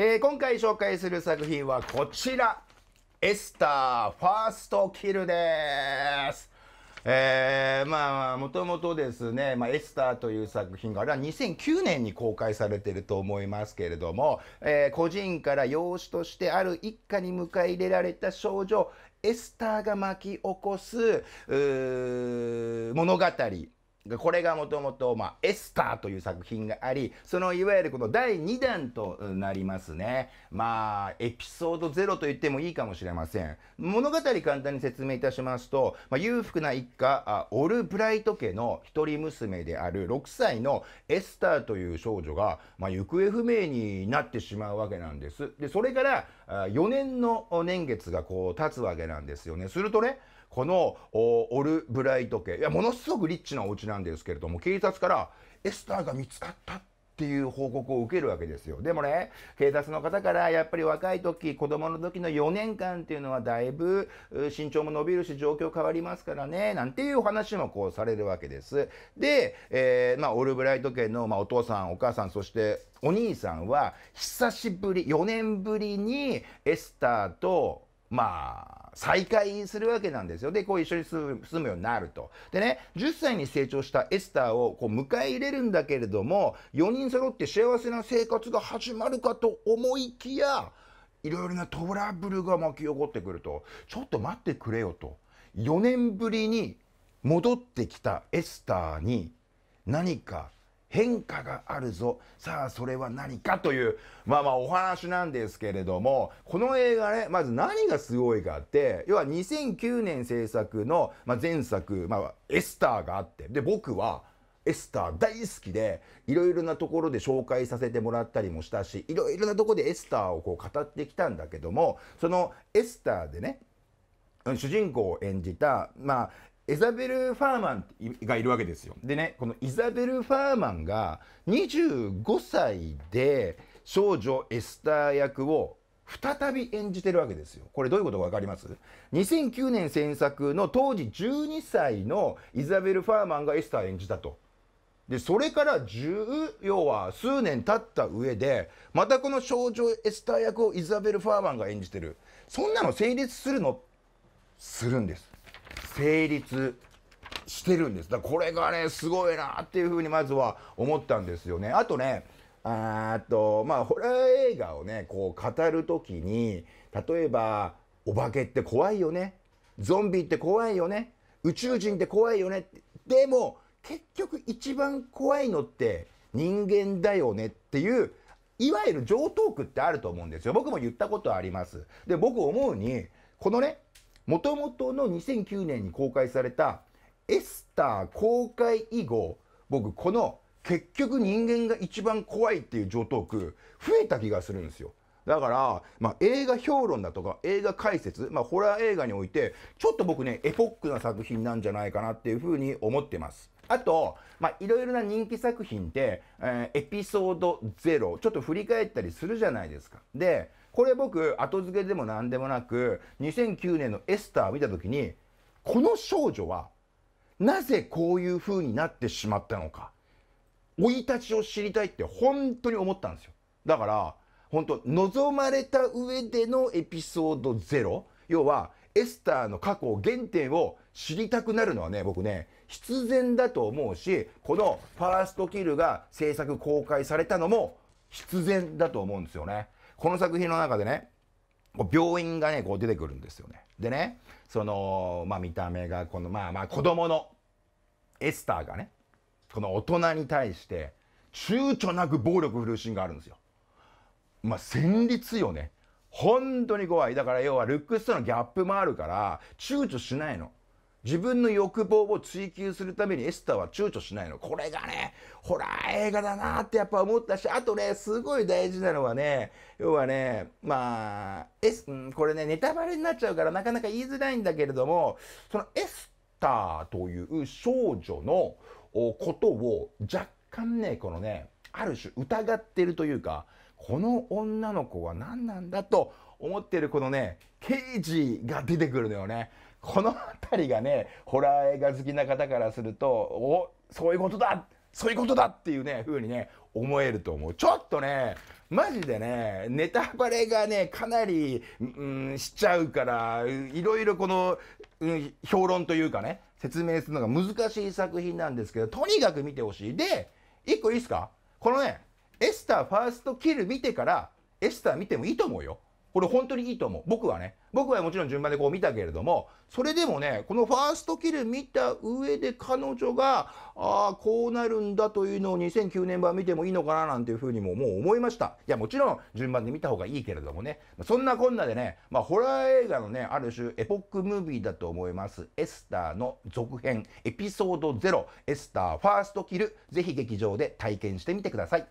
えー、今回紹介する作品はこちら。エスターファーストキルです。えー、まあ、もともとですね、まあ、エスターという作品が、あれは2009年に公開されてると思いますけれども、えー、個人から養子としてある一家に迎え入れられた少女、エスターが巻き起こす、物語。これがもともと「エスター」という作品がありそのいわゆるこの第2弾となりますねまあエピソード0と言ってもいいかもしれません物語簡単に説明いたしますと、まあ、裕福な一家オルブライト家の一人娘である6歳のエスターという少女が、まあ、行方不明になってしまうわけなんですでそれから4年の年月がこう経つわけなんですよねするとねこのオルブライト家いやものすごくリッチなお家なんですけれども警察からエスターが見つかったっていう報告を受けるわけですよでもね警察の方からやっぱり若い時子供の時の4年間っていうのはだいぶ身長も伸びるし状況変わりますからねなんていう話もこうされるわけですで、えー、まあ、オルブライト家の、まあ、お父さんお母さんそしてお兄さんは久しぶり4年ぶりにエスターとまあ、再会するわけなんですよ。で、こう一緒に住むようになると。でね、10歳に成長したエスターをこう迎え入れるんだけれども、4人揃って幸せな生活が始まるかと思いきや、いろいろなトラブルが巻き起こってくると、ちょっと待ってくれよと。4年ぶりに戻ってきたエスターに何か変化があるぞさあそれは何かというまあまあお話なんですけれどもこの映画ねまず何がすごいかって要は2009年制作の、前作、まあ、エスターがあってで僕はエスター大好きでいろいろなところで紹介させてもらったりもしたしいろいろなとこでエスターをこう語ってきたんだけどもそのエスターでね主人公を演じた、まあ、イザベル・ファーマンがいるわけですよ。でねこのイザベル・ファーマンが25歳で少女エスター役を再び演じてるわけですよ。これどういうことか分かります ?2009 年制作の当時12歳のイザベル・ファーマンがエスター演じたと。でそれから10要は数年経った上でまたこの少女エスター役をイザベル・ファーマンが演じてるそんなの成立するのするんです成立してるんです。だこれがね、すごいなっていうふうにまずは思ったんですよね。あとね、あと、まあ、ホラー映画をね、こう語る時に、例えば、お化けって怖いよね。ゾンビって怖いよね。宇宙人って怖いよね。でも、結局一番怖いのって人間だよねっていう、いわゆる上等クってあると思うんですよ。僕も言ったことあります。で、僕思うに、このね、もともとの2009年に公開されたエスター公開以後、僕この結局人間が一番怖いっていう上等句増えた気がするんですよ。だから、まあ、映画評論だとか映画解説、まあ、ホラー映画においてちょっと僕ねエポックな作品なんじゃないかなっていうふうに思ってます。あと、まあ、いろいろな人気作品で、えー、エピソード0、ちょっと振り返ったりするじゃないですか。で、これ僕、後付けでも何でもなく、2009年のエスターを見た時に、この少女は、なぜこういう風になってしまったのか、生い立ちを知りたいって本当に思ったんですよ。だから、本当望まれた上でのエピソード0、要は、エスターの過去、原点を知りたくなるのはね、僕ね、必然だと思うし、このファーストキルが制作公開されたのも必然だと思うんですよね。この作品の中でね、病院がね、こう出てくるんですよね。でね、その、まあ見た目が、この、まあまあ子供のエスターがね、この大人に対して、躊躇なく暴力振るうシーンがあるんですよ。まあ、戦慄よね。本当に怖い。だから要はルックスとのギャップもあるから、躊躇しないの。自分の欲望を追求するためにエスターは躊躇しないの。これがね、ホラー映画だなってやっぱ思ったし、あとね、すごい大事なのはね、要はね、まあ、エス、これね、ネタバレになっちゃうからなかなか言いづらいんだけれども、そのエスターという少女のことを若干ね、このね、ある種疑ってるというか、この女の子は何なんだと思ってるこのね、刑事が出てくるのよね。この辺りがね、ホラー映画好きな方からすると、おそういうことだそういうことだっていうね、風にね、思えると思う。ちょっとね、マジでね、ネタバレがね、かなり、うん、しちゃうから、いろいろこの、うん、評論というかね、説明するのが難しい作品なんですけど、とにかく見てほしい。で、一個いいっすかこのね、エスターファーストキル見てから、エスター見てもいいと思うよ。これ本当にいいと思う。僕はね。僕はもちろん順番でこう見たけれども、それでもね、このファーストキル見た上で彼女が、ああ、こうなるんだというのを2009年版見てもいいのかななんていうふうにももう思いました。いや、もちろん順番で見た方がいいけれどもね。そんなこんなでね、まあ、ホラー映画のね、ある種エポックムービーだと思います。エスターの続編、エピソード0、エスターファーストキル、ぜひ劇場で体験してみてください。